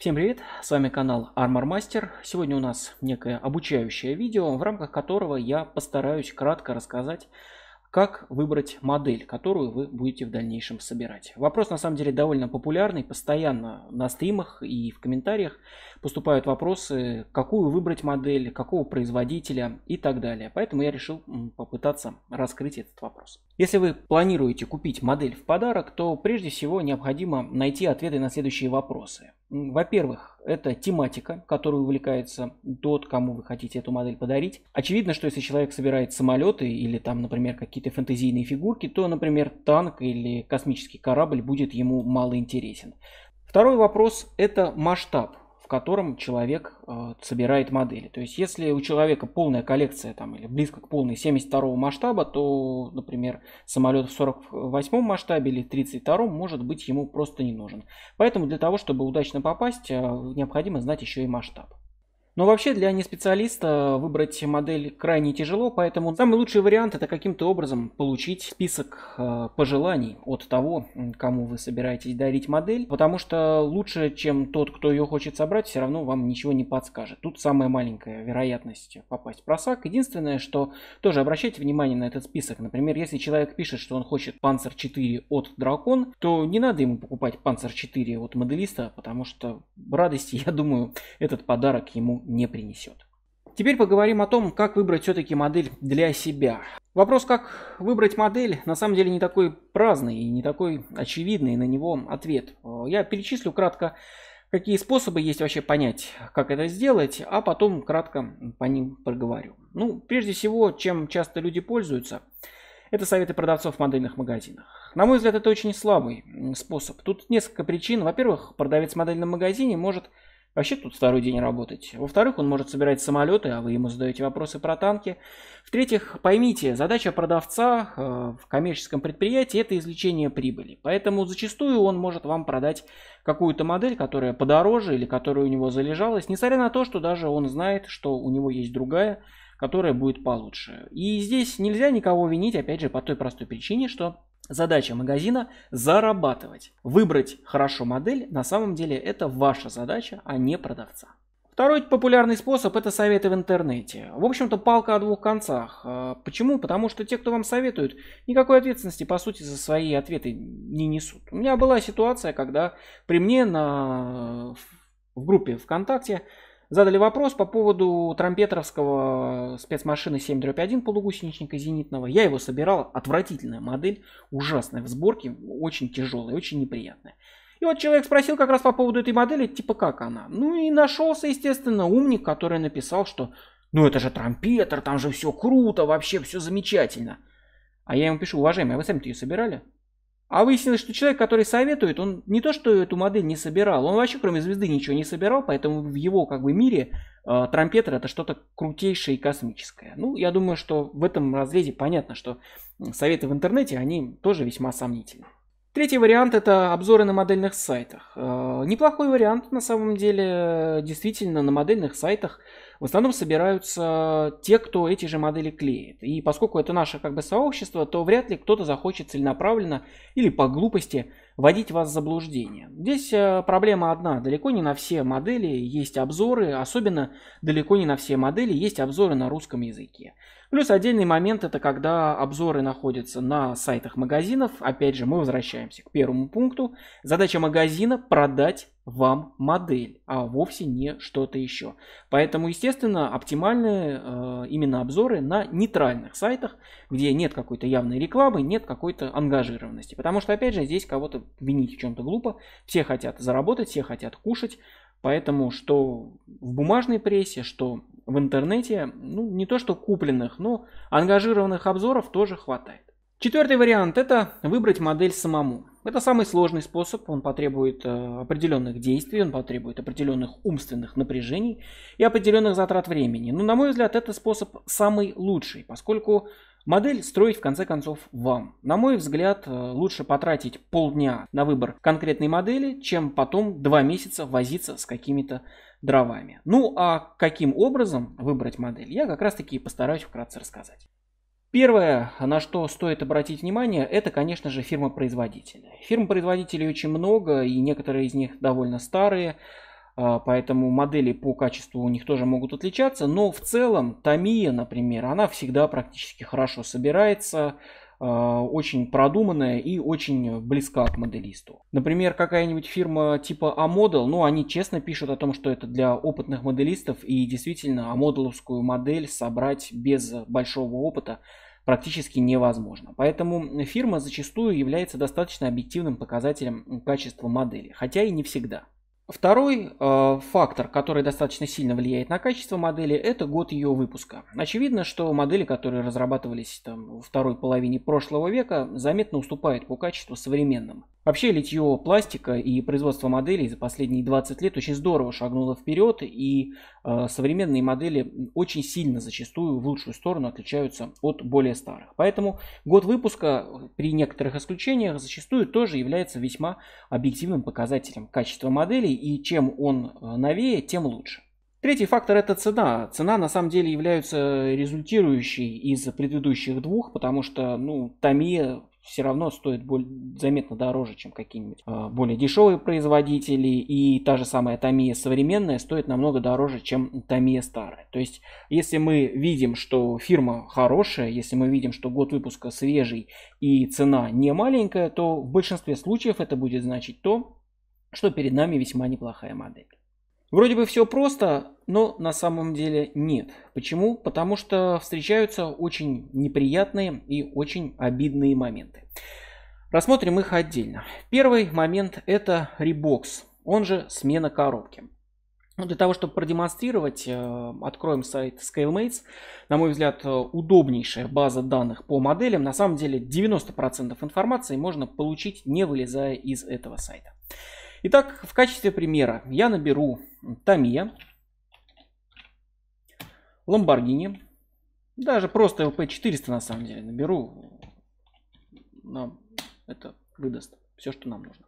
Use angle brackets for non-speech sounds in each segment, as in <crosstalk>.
Всем привет, с вами канал Armor Master. Сегодня у нас некое обучающее видео, в рамках которого я постараюсь кратко рассказать, как выбрать модель, которую вы будете в дальнейшем собирать. Вопрос на самом деле довольно популярный, постоянно на стримах и в комментариях поступают вопросы, какую выбрать модель, какого производителя и так далее. Поэтому я решил попытаться раскрыть этот вопрос. Если вы планируете купить модель в подарок, то прежде всего необходимо найти ответы на следующие вопросы. Во-первых, это тематика, которую увлекается тот, кому вы хотите эту модель подарить. Очевидно, что если человек собирает самолеты или там, например, какие-то фэнтезийные фигурки, то, например, танк или космический корабль будет ему мало интересен. Второй вопрос – это масштаб котором человек э, собирает модели. То есть, если у человека полная коллекция там, или близко к полной 72 масштаба, то, например, самолет в 48 масштабе или 32 может быть ему просто не нужен. Поэтому для того, чтобы удачно попасть, э, необходимо знать еще и масштаб. Но вообще для неспециалиста выбрать модель крайне тяжело, поэтому самый лучший вариант это каким-то образом получить список э, пожеланий от того, кому вы собираетесь дарить модель, потому что лучше, чем тот, кто ее хочет собрать, все равно вам ничего не подскажет. Тут самая маленькая вероятность попасть в просак. Единственное, что тоже обращайте внимание на этот список. Например, если человек пишет, что он хочет Панцер 4 от Дракон, то не надо ему покупать Панцер 4 от моделиста, потому что радости, <laughs> я думаю, этот подарок ему не принесет. Теперь поговорим о том, как выбрать все-таки модель для себя. Вопрос, как выбрать модель, на самом деле не такой праздный и не такой очевидный на него ответ. Э, я перечислю кратко, какие способы есть вообще понять, как это сделать, а потом кратко по ним проговорю. Ну, прежде всего, чем часто люди пользуются, это советы продавцов в модельных магазинах. На мой взгляд, это очень слабый способ. Тут несколько причин. Во-первых, продавец в модельном магазине может Вообще тут второй день работать. Во-вторых, он может собирать самолеты, а вы ему задаете вопросы про танки. В-третьих, поймите, задача продавца э, в коммерческом предприятии – это извлечение прибыли. Поэтому зачастую он может вам продать какую-то модель, которая подороже или которая у него залежалась, несмотря на то, что даже он знает, что у него есть другая, которая будет получше. И здесь нельзя никого винить, опять же, по той простой причине, что Задача магазина – зарабатывать. Выбрать хорошо модель на самом деле это ваша задача, а не продавца. Второй популярный способ – это советы в интернете. В общем-то, палка о двух концах. А почему? Потому что те, кто вам советуют, никакой ответственности, по сути, за свои ответы не несут. У меня была ситуация, когда при мне на... в группе ВКонтакте Задали вопрос по поводу трампетровского э, спецмашины 7 7.1 полугусеничника зенитного. Я его собирал. Отвратительная модель. Ужасная в сборке. Очень тяжелая, очень неприятная. И вот человек спросил как раз по поводу этой модели, типа как она. Ну и нашелся, естественно, умник, который написал, что ну это же трампетр, там же все круто, вообще все замечательно. А я ему пишу, уважаемый, а вы сами-то ее собирали? А выяснилось, что человек, который советует, он не то, что эту модель не собирал, он вообще кроме звезды ничего не собирал, поэтому в его как бы мире э, трампетер это что-то крутейшее и космическое. Ну, я думаю, что в этом разрезе понятно, что советы в интернете, они тоже весьма сомнительны. Третий вариант это обзоры на модельных сайтах. Э, неплохой вариант на самом деле. Действительно, на модельных сайтах в основном собираются те, кто эти же модели клеит. И поскольку это наше как бы сообщество, то вряд ли кто-то захочет целенаправленно или по глупости вводить вас в заблуждение. Здесь э, проблема одна. Далеко не на все модели есть обзоры, особенно далеко не на все модели есть обзоры на русском языке. Плюс отдельный момент это когда обзоры находятся на сайтах магазинов. Опять же, мы возвращаемся к первому пункту. Задача магазина продать вам модель, а вовсе не что-то еще. Поэтому, естественно, оптимальные э, именно обзоры на нейтральных сайтах, где нет какой-то явной рекламы, нет какой-то ангажированности. Потому что, опять же, здесь кого-то винить в чем-то глупо. Все хотят заработать, все хотят кушать. Поэтому что в бумажной прессе, что в интернете, ну не то что купленных, но ангажированных обзоров тоже хватает. Четвертый вариант – это выбрать модель самому. Это самый сложный способ, он потребует э, определенных действий, он потребует определенных умственных напряжений и определенных затрат времени. Но, на мой взгляд, это способ самый лучший, поскольку Модель строить в конце концов вам. На мой взгляд, э, лучше потратить полдня на выбор конкретной модели, чем потом два месяца возиться с какими-то дровами. Ну а каким образом выбрать модель, я как раз таки постараюсь вкратце рассказать. Первое, на что стоит обратить внимание, это, конечно же, фирма-производители. Фирм-производителей очень много, и некоторые из них довольно старые, а, поэтому модели по качеству у них тоже могут отличаться, но в целом Томия, например, она всегда практически хорошо собирается, Э, очень продуманная и очень близка к моделисту. Например, какая-нибудь фирма типа Amodel, ну они честно пишут о том, что это для опытных моделистов и действительно амоделовскую модель собрать без большого опыта практически невозможно. Поэтому фирма зачастую является достаточно объективным показателем качества модели, хотя и не всегда. Второй э, фактор, который достаточно сильно влияет на качество модели, это год ее выпуска. Очевидно, что модели, которые разрабатывались там, во второй половине прошлого века, заметно уступают по качеству современным. Вообще литье пластика и производство моделей за последние 20 лет очень здорово шагнуло вперед, и э, современные модели очень сильно зачастую в лучшую сторону отличаются от более старых. Поэтому год выпуска э, при некоторых исключениях зачастую тоже является весьма объективным показателем качества моделей, и чем он э, новее, тем лучше. Третий фактор это цена. Цена на самом деле является результирующей из предыдущих двух, потому что ну, Томи все равно стоит более, заметно дороже, чем какие-нибудь а, более дешевые производители. И та же самая Томия современная стоит намного дороже, чем Томия старая. То есть, если мы видим, что фирма хорошая, если мы видим, что год выпуска свежий и цена не маленькая, то в большинстве случаев это будет значить то, что перед нами весьма неплохая модель. Вроде бы все просто, но на самом деле нет. Почему? Потому что встречаются очень неприятные и очень обидные моменты. Рассмотрим их отдельно. Первый момент это ребокс, он же смена коробки. Ну, для того, чтобы продемонстрировать, э, откроем сайт ScaleMates. На мой взгляд, э, удобнейшая база данных по моделям. На самом деле 90% информации можно получить, не вылезая из этого сайта. Итак, в качестве примера я наберу Тамия, Ламборгини, даже просто LP400 на самом деле наберу. Нам это выдаст все, что нам нужно.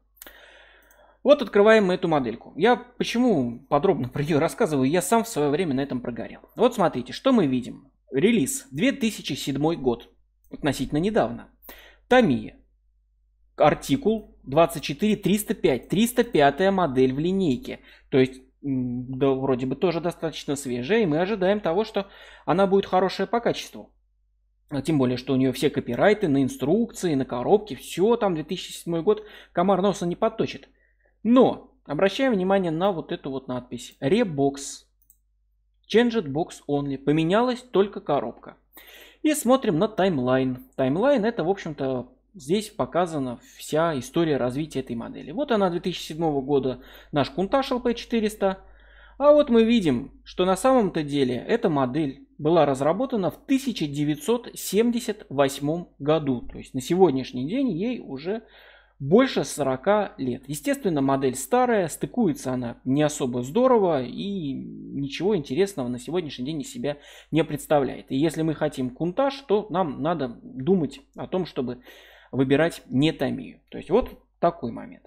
Вот открываем мы эту модельку. Я почему подробно <laughs> про нее рассказываю, я сам в свое время на этом прогорел. Вот смотрите, что мы видим. Релиз 2007 год, относительно недавно. Тамия. Артикул 24 305. 305 модель в линейке. То есть да, вроде бы тоже достаточно свежая, и мы ожидаем того, что она будет хорошая по качеству. А тем более, что у нее все копирайты на инструкции, на коробке, все там 2007 год, комар носа не подточит. Но обращаем внимание на вот эту вот надпись. Rebox. Changed Box Only. Поменялась только коробка. И смотрим на таймлайн. Таймлайн это, в общем-то, Здесь показана вся история развития этой модели. Вот она 2007 года, наш Кунташ LP400. А вот мы видим, что на самом-то деле эта модель была разработана в 1978 году. То есть на сегодняшний день ей уже больше 40 лет. Естественно, модель старая, стыкуется она не особо здорово и ничего интересного на сегодняшний день из себя не представляет. И если мы хотим кунтаж, то нам надо думать о том, чтобы выбирать не томию. То есть вот такой момент.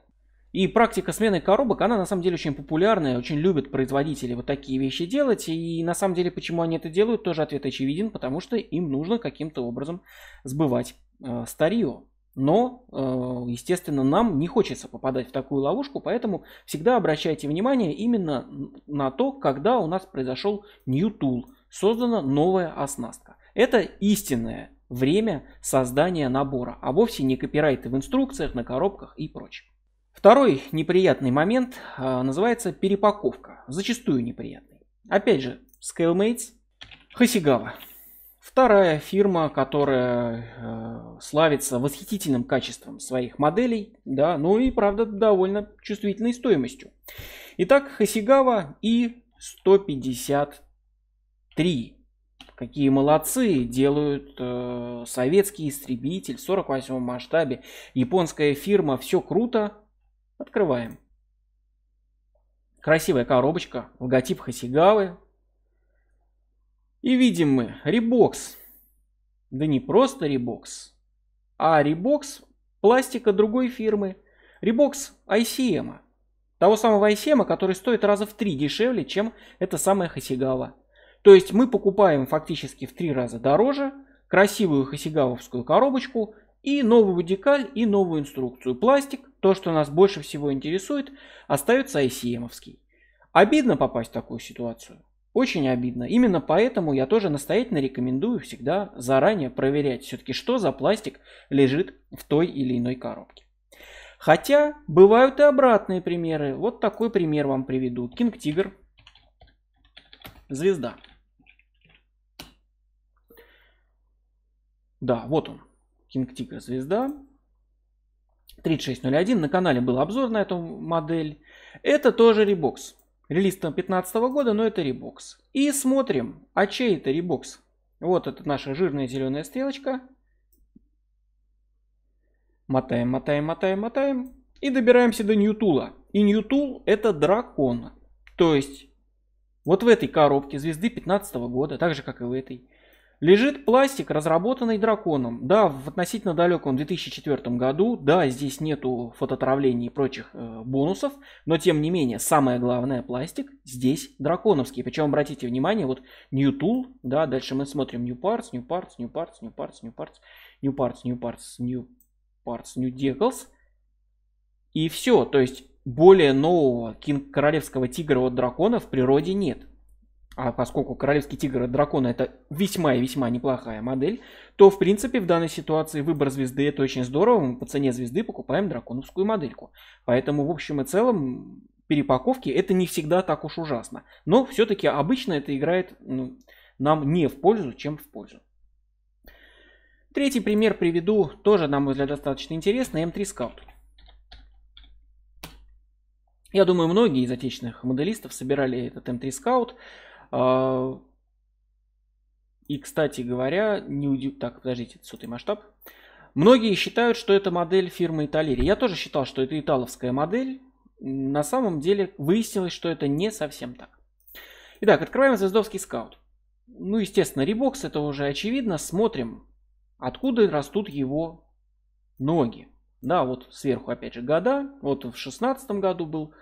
И практика смены коробок, она на самом деле очень популярная, очень любят производители вот такие вещи делать. И на самом деле, почему они это делают, тоже ответ очевиден, потому что им нужно каким-то образом сбывать э, старье. Но, э, естественно, нам не хочется попадать в такую ловушку, поэтому всегда обращайте внимание именно на то, когда у нас произошел new tool, создана новая оснастка. Это истинная время создания набора, а вовсе не копирайты в инструкциях, на коробках и прочем. Второй неприятный момент э, называется перепаковка, зачастую неприятный. Опять же, ScaleMates, Хасигава. Вторая фирма, которая э, славится восхитительным качеством своих моделей, да, ну и, правда, довольно чувствительной стоимостью. Итак, Хасигава и 153 какие молодцы делают э, советский истребитель в 48 масштабе, японская фирма, все круто. Открываем. Красивая коробочка, логотип Хасигавы. И видим мы ребокс. Да не просто ребокс, а ребокс пластика другой фирмы. Ребокс ICM. Того самого ICM, который стоит раза в три дешевле, чем эта самая Хасигава. То есть мы покупаем фактически в три раза дороже красивую хасигавовскую коробочку и новую декаль и новую инструкцию. Пластик, то, что нас больше всего интересует, остается ICM-овский. Обидно попасть в такую ситуацию. Очень обидно. Именно поэтому я тоже настоятельно рекомендую всегда заранее проверять все-таки, что за пластик лежит в той или иной коробке. Хотя бывают и обратные примеры. Вот такой пример вам приведу. King Tiger. Звезда. Да, вот он. Кингтика звезда. 3601. На канале был обзор на эту модель. Это тоже ребокс. Релиз 2015 года, но это ребокс. И смотрим, а чей это ребокс? Вот это наша жирная зеленая стрелочка. Мотаем, мотаем, мотаем, мотаем. И добираемся до Ньютула. И Ньютул это дракон. То есть вот в этой коробке звезды 15 года, так же как и в этой, Лежит пластик, разработанный драконом. Да, в относительно далеком 2004 году, да, здесь нету фототравлений и прочих э, бонусов, но тем не менее, самое главное, пластик здесь драконовский. Причем, обратите внимание, вот New Tool, да, дальше мы смотрим New Parts, New Parts, New Parts, New Parts, New Parts, New Parts, New Parts, New Parts, New Decals. И все, то есть более нового королевского тигра от дракона в природе нет а поскольку королевский тигр и дракон это весьма и весьма неплохая модель, то в принципе в данной ситуации выбор звезды это очень здорово. Мы по цене звезды покупаем драконовскую модельку. Поэтому в общем и целом перепаковки это не всегда так уж ужасно. Но все-таки обычно это играет ну, нам не в пользу, чем в пользу. Третий пример приведу, тоже, на мой взгляд, достаточно интересный, М3 эм Scout. Я думаю, многие из отечественных моделистов собирали этот М3 эм Scout. А, и, кстати говоря, не удив... Так, подождите, это сотый масштаб. Многие считают, что это модель фирмы Италери. Я тоже считал, что это италовская модель. На самом деле выяснилось, что это не совсем так. Итак, открываем звездовский скаут. Ну, естественно, ребокс, это уже очевидно. Смотрим, откуда растут его ноги. Да, вот сверху опять же года. Вот в шестнадцатом году был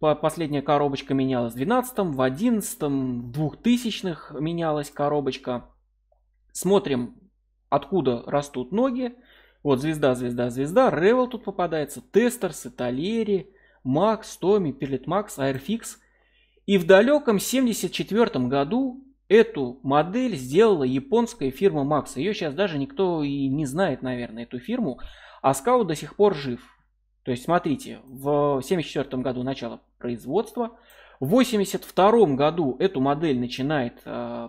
Последняя коробочка менялась в 12 в 11 в 2000-х менялась коробочка. Смотрим, откуда растут ноги. Вот звезда, звезда, звезда. Ревел тут попадается. тестер Толери, Макс, Томи, Перлит Макс, Airfix. И в далеком 74 году эту модель сделала японская фирма Макс. Ее сейчас даже никто и не знает, наверное, эту фирму. А Скау до сих пор жив. То есть, смотрите, в 1974 году начало производства, в 1982 году эту модель начинает э,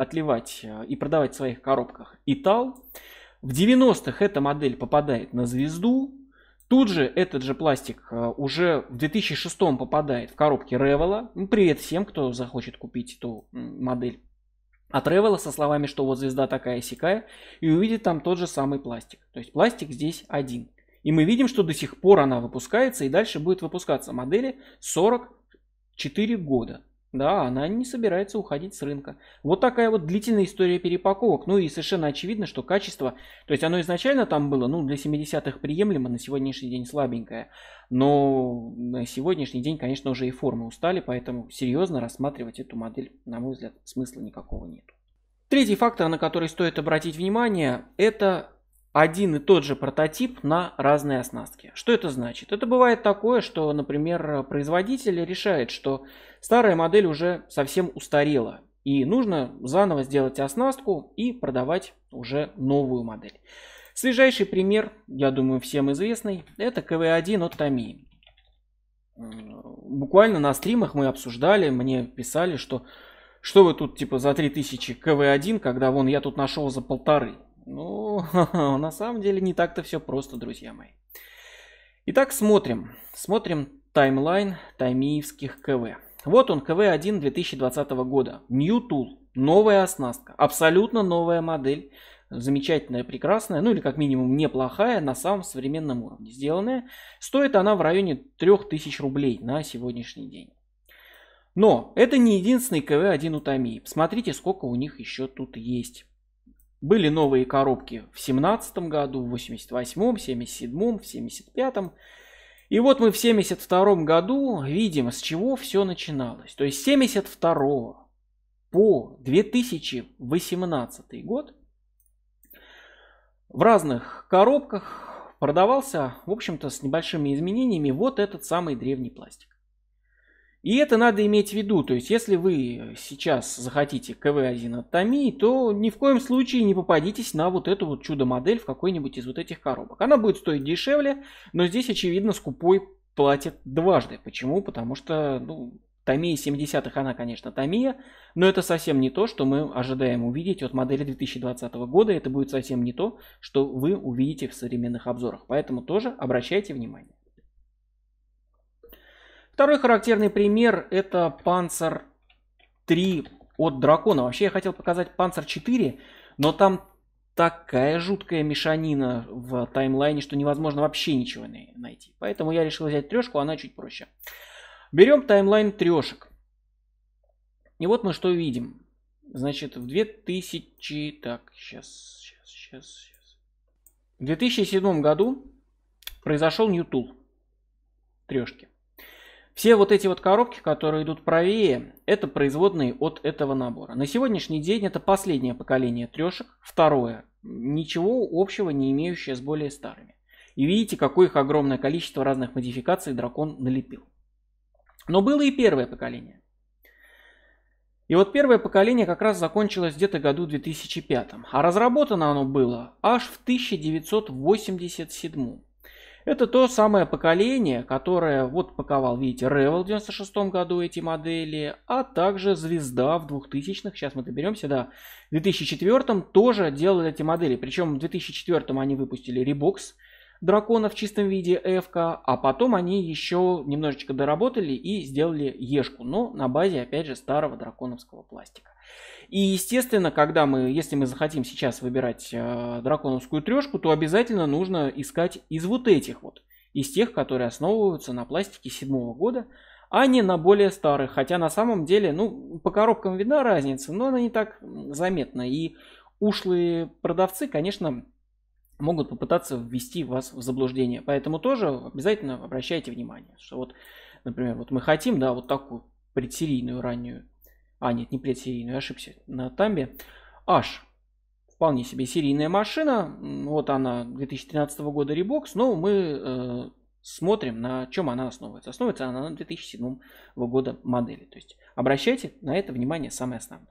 отливать э, и продавать в своих коробках Итал. В 90-х эта модель попадает на звезду. Тут же этот же пластик э, уже в 2006 попадает в коробки Ревела. Ну, привет всем, кто захочет купить эту модель от Ревела со словами, что вот звезда такая сякая, и увидит там тот же самый пластик. То есть пластик здесь один. И мы видим, что до сих пор она выпускается и дальше будет выпускаться. Модели 44 года. Да, она не собирается уходить с рынка. Вот такая вот длительная история перепаковок. Ну и совершенно очевидно, что качество, то есть оно изначально там было, ну, для 70-х приемлемо, на сегодняшний день слабенькое. Но на сегодняшний день, конечно, уже и формы устали, поэтому серьезно рассматривать эту модель, на мой взгляд, смысла никакого нет. Третий фактор, на который стоит обратить внимание, это один и тот же прототип на разные оснастки. Что это значит? Это бывает такое, что, например, производитель решает, что старая модель уже совсем устарела, и нужно заново сделать оснастку и продавать уже новую модель. Свежайший пример, я думаю, всем известный, это КВ-1 от Томии. Буквально на стримах мы обсуждали, мне писали, что что вы тут типа за 3000 КВ-1, когда вон я тут нашел за полторы. Ну, <laughs> на самом деле не так-то все просто, друзья мои. Итак, смотрим. Смотрим таймлайн таймиевских КВ. Вот он, КВ-1 2020 года. New Tool. Новая оснастка. Абсолютно новая модель. Замечательная, прекрасная, ну или как минимум неплохая на самом современном уровне сделанная. Стоит она в районе 3000 рублей на сегодняшний день. Но это не единственный КВ-1 у Томии. Посмотрите, сколько у них еще тут есть. Были новые коробки в 17 году, в 88, 77, в 75. И вот мы в 72 году видим, с чего все начиналось. То есть с 72 по 2018 год в разных коробках продавался, в общем-то, с небольшими изменениями вот этот самый древний пластик. И это надо иметь в виду. То есть, если вы сейчас захотите КВ-азинотомии, то ни в коем случае не попадитесь на вот эту вот чудо-модель в какой-нибудь из вот этих коробок. Она будет стоить дешевле, но здесь, очевидно, скупой платит дважды. Почему? Потому что, ну, Томия 70-х, она, конечно, Томия, но это совсем не то, что мы ожидаем увидеть от модели 2020 года. Это будет совсем не то, что вы увидите в современных обзорах. Поэтому тоже обращайте внимание. Второй характерный пример это Панцер 3 от Дракона. Вообще я хотел показать Панцер 4, но там такая жуткая мешанина в таймлайне, что невозможно вообще ничего найти. Поэтому я решил взять трешку, она чуть проще. Берем таймлайн трешек. И вот мы что видим. Значит, в 2000... Так, сейчас, сейчас, сейчас, сейчас. В 2007 году произошел New Tool трешки. Все вот эти вот коробки, которые идут правее, это производные от этого набора. На сегодняшний день это последнее поколение трешек, второе, ничего общего не имеющее с более старыми. И видите, какое их огромное количество разных модификаций дракон налепил. Но было и первое поколение. И вот первое поколение как раз закончилось где-то году 2005. А разработано оно было аж в 1987. Это то самое поколение, которое вот паковал, видите, Revel в 96 году эти модели, а также Звезда в 2000-х, сейчас мы доберемся, да, в 2004 тоже делали эти модели. Причем в 2004 они выпустили Rebox дракона в чистом виде f а потом они еще немножечко доработали и сделали Ешку, но на базе, опять же, старого драконовского пластика. И, естественно, когда мы, если мы захотим сейчас выбирать э, драконовскую трешку, то обязательно нужно искать из вот этих вот, из тех, которые основываются на пластике седьмого года, а не на более старых. Хотя на самом деле, ну, по коробкам видна разница, но она не так заметна. И ушлые продавцы, конечно, могут попытаться ввести вас в заблуждение. Поэтому тоже обязательно обращайте внимание, что вот, например, вот мы хотим, да, вот такую предсерийную раннюю а, нет, не предсерийную, ошибся. На тамбе. H. Вполне себе серийная машина. Вот она 2013 года Reebok. но мы э, смотрим, на чем она основывается. Основывается она на 2007 года модели. То есть обращайте на это внимание самое основное.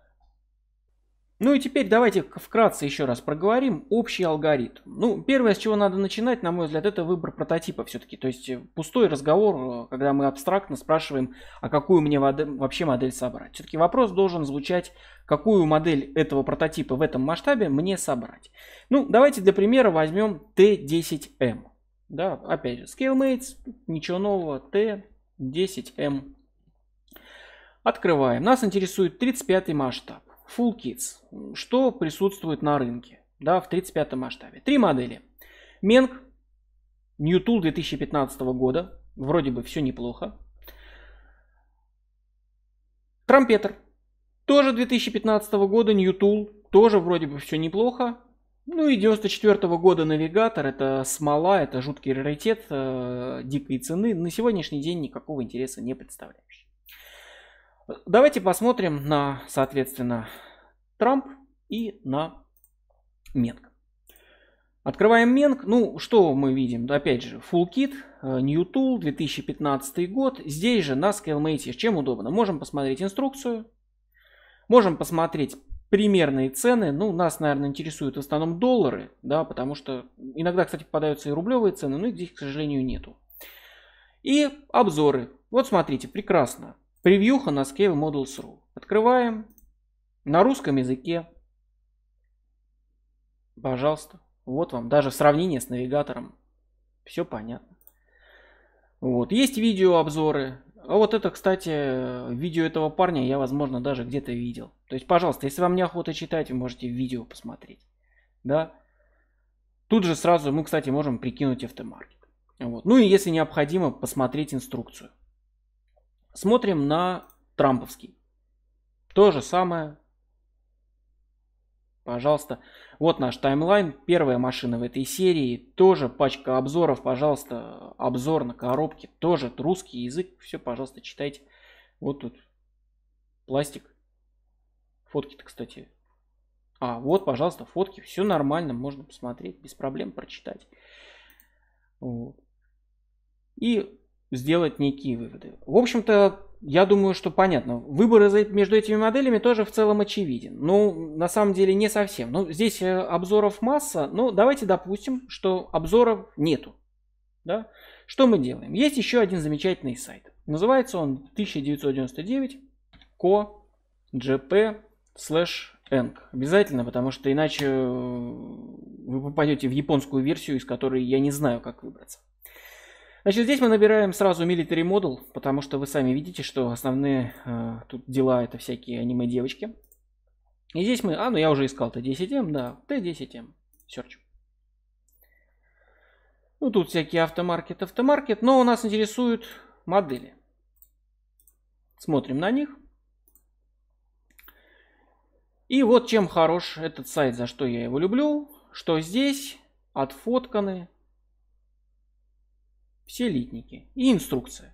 Ну и теперь давайте вкратце еще раз проговорим общий алгоритм. Ну, первое, с чего надо начинать, на мой взгляд, это выбор прототипа все-таки. То есть э, пустой разговор, э, когда мы абстрактно спрашиваем, а какую мне вообще модель собрать. Все-таки вопрос должен звучать, какую модель этого прототипа в этом масштабе мне собрать. Ну, давайте для примера возьмем T10M. Эм. Да, опять же, ScaleMates, ничего нового, T10M. Эм. Открываем. Нас интересует 35 масштаб. Full Kids, что присутствует на рынке да, в 35 масштабе. Три модели. Менг, New Tool 2015 года, вроде бы все неплохо. Трампетер, тоже 2015 года, New Tool, тоже вроде бы все неплохо. Ну и 94 года навигатор, это смола, это жуткий раритет э, дикой цены, на сегодняшний день никакого интереса не представляющий. Давайте посмотрим на, соответственно, Трамп и на Менг. Открываем Менг. Ну, что мы видим? Опять же, Full Kit, э, New Tool, 2015 год. Здесь же на ScaleMate, чем удобно. Можем посмотреть инструкцию, можем посмотреть примерные цены. Ну, нас, наверное, интересуют в основном доллары, да, потому что иногда, кстати, попадаются и рублевые цены, но их здесь, к сожалению, нету. И обзоры. Вот смотрите, прекрасно. Превьюха на Scale Models.ru. Открываем. На русском языке. Пожалуйста. Вот вам даже сравнение с навигатором. Все понятно. Вот. Есть видеообзоры. А вот это, кстати, видео этого парня я, возможно, даже где-то видел. То есть, пожалуйста, если вам неохота читать, вы можете видео посмотреть. Да? Тут же сразу мы, кстати, можем прикинуть автомаркет. Вот. Ну и если необходимо, посмотреть инструкцию. Смотрим на трамповский. То же самое. Пожалуйста. Вот наш таймлайн. Первая машина в этой серии. Тоже пачка обзоров. Пожалуйста, обзор на коробке. Тоже русский язык. Все, пожалуйста, читайте. Вот тут пластик. Фотки-то, кстати. А, вот, пожалуйста, фотки. Все нормально. Можно посмотреть. Без проблем прочитать. Вот. И сделать некие выводы. В общем-то, я думаю, что понятно. Выбор между этими моделями тоже в целом очевиден. Ну, на самом деле не совсем. Ну, здесь э, обзоров масса. Ну, давайте допустим, что обзоров нету. Да? Что мы делаем? Есть еще один замечательный сайт. Называется он 1999 co.jp Обязательно, потому что иначе э, вы попадете в японскую версию, из которой я не знаю, как выбраться. Значит, здесь мы набираем сразу military model, потому что вы сами видите, что основные э, тут дела это всякие аниме-девочки. И здесь мы... А, ну я уже искал Т10М, да, Т10М. Search. Ну, тут всякие автомаркет, автомаркет, но у нас интересуют модели. Смотрим на них. И вот чем хорош этот сайт, за что я его люблю, что здесь отфотканы все литники и инструкция.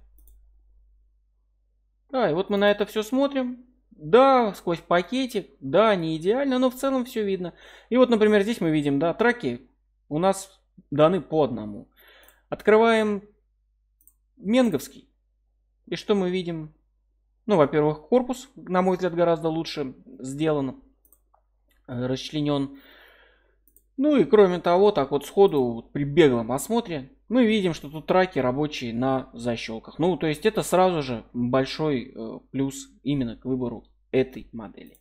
Да, и вот мы на это все смотрим. Да, сквозь пакетик, да, не идеально, но в целом все видно. И вот, например, здесь мы видим, да, траки у нас даны по одному. Открываем Менговский. И что мы видим? Ну, во-первых, корпус, на мой взгляд, гораздо лучше сделан, э, расчленен. Ну и кроме того, так вот сходу при беглом осмотре мы ну, видим, что тут траки рабочие на защелках. Ну, то есть это сразу же большой э, плюс именно к выбору этой модели.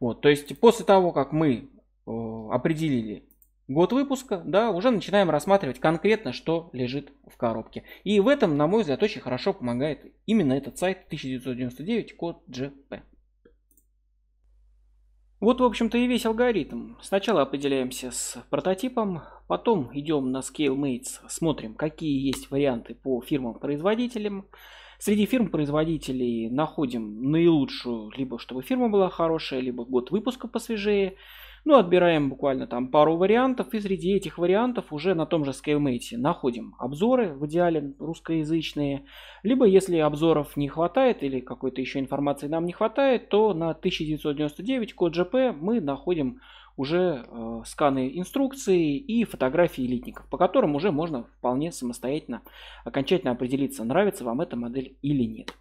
Вот, то есть после того, как мы э, определили год выпуска, да, уже начинаем рассматривать конкретно, что лежит в коробке. И в этом, на мой взгляд, очень хорошо помогает именно этот сайт 1999 код GP. Вот, в общем-то, и весь алгоритм. Сначала определяемся с прототипом, потом идем на ScaleMates, смотрим, какие есть варианты по фирмам-производителям. Среди фирм-производителей находим наилучшую, либо чтобы фирма была хорошая, либо год выпуска посвежее – ну, отбираем буквально там пару вариантов, и среди этих вариантов уже на том же ScaleMate находим обзоры, в идеале русскоязычные, либо если обзоров не хватает или какой-то еще информации нам не хватает, то на 1999 код GP мы находим уже э, сканы инструкции и фотографии литников, по которым уже можно вполне самостоятельно окончательно определиться, нравится вам эта модель или нет.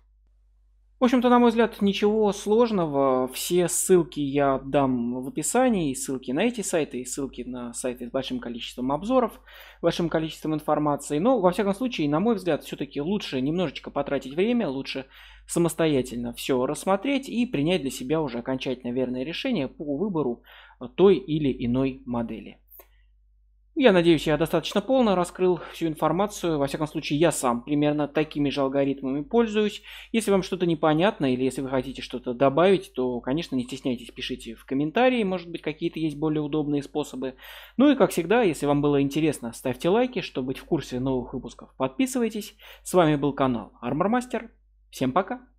В общем-то, на мой взгляд, ничего сложного. Все ссылки я дам в описании. ссылки на эти сайты, и ссылки на сайты с большим количеством обзоров, большим количеством информации. Но, во всяком случае, на мой взгляд, все-таки лучше немножечко потратить время, лучше самостоятельно все рассмотреть и принять для себя уже окончательно верное решение по выбору той или иной модели. Я надеюсь, я достаточно полно раскрыл всю информацию. Во всяком случае, я сам примерно такими же алгоритмами пользуюсь. Если вам что-то непонятно или если вы хотите что-то добавить, то, конечно, не стесняйтесь, пишите в комментарии. Может быть, какие-то есть более удобные способы. Ну и, как всегда, если вам было интересно, ставьте лайки, чтобы быть в курсе новых выпусков. Подписывайтесь. С вами был канал Armor Master. Всем пока!